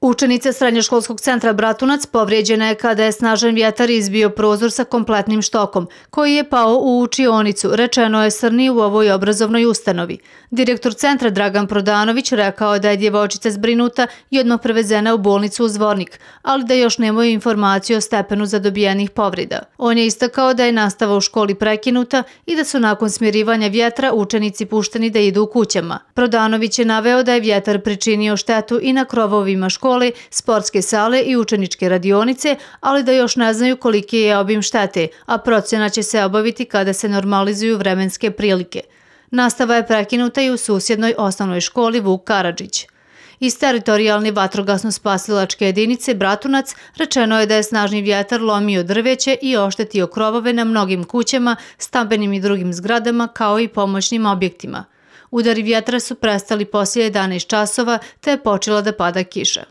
Učenica Srednjoškolskog centra Bratunac povrijeđena je kada je snažan vjetar izbio prozor sa kompletnim štokom, koji je pao u učionicu, rečeno je srni u ovoj obrazovnoj ustanovi. Direktor centra Dragan Prodanović rekao da je djevojčica zbrinuta i odmah prevezena u bolnicu u Zvornik, ali da još nemaju informaciju o stepenu zadobijenih povrida. On je istakao da je nastava u školi prekinuta i da su nakon smirivanja vjetra učenici pušteni da idu u kućama. Prodanović je naveo da je vjetar pričinio štetu i na krovovima školi škole, sportske sale i učeničke radionice, ali da još ne znaju kolike je obim štete, a procena će se obaviti kada se normalizuju vremenske prilike. Nastava je prekinuta i u susjednoj osnovnoj školi Vuk Karadžić. Iz teritorijalne vatrogasno-spasilačke jedinice Bratunac rečeno je da je snažni vjetar lomio drveće i oštetio krovove na mnogim kućama, stambenim i drugim zgradama kao i pomoćnim objektima. Udari vjetra su prestali poslije 11 časova te je počela da pada kiša.